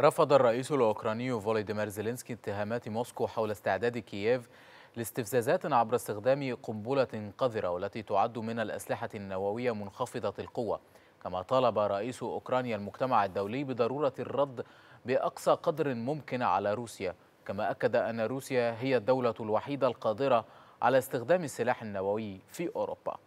رفض الرئيس الأوكراني فولوديمير زيلينسكي اتهامات موسكو حول استعداد كييف لاستفزازات عبر استخدام قنبلة قذرة والتي تعد من الأسلحة النووية منخفضة القوة كما طالب رئيس أوكرانيا المجتمع الدولي بضرورة الرد بأقصى قدر ممكن على روسيا كما أكد أن روسيا هي الدولة الوحيدة القادرة على استخدام السلاح النووي في أوروبا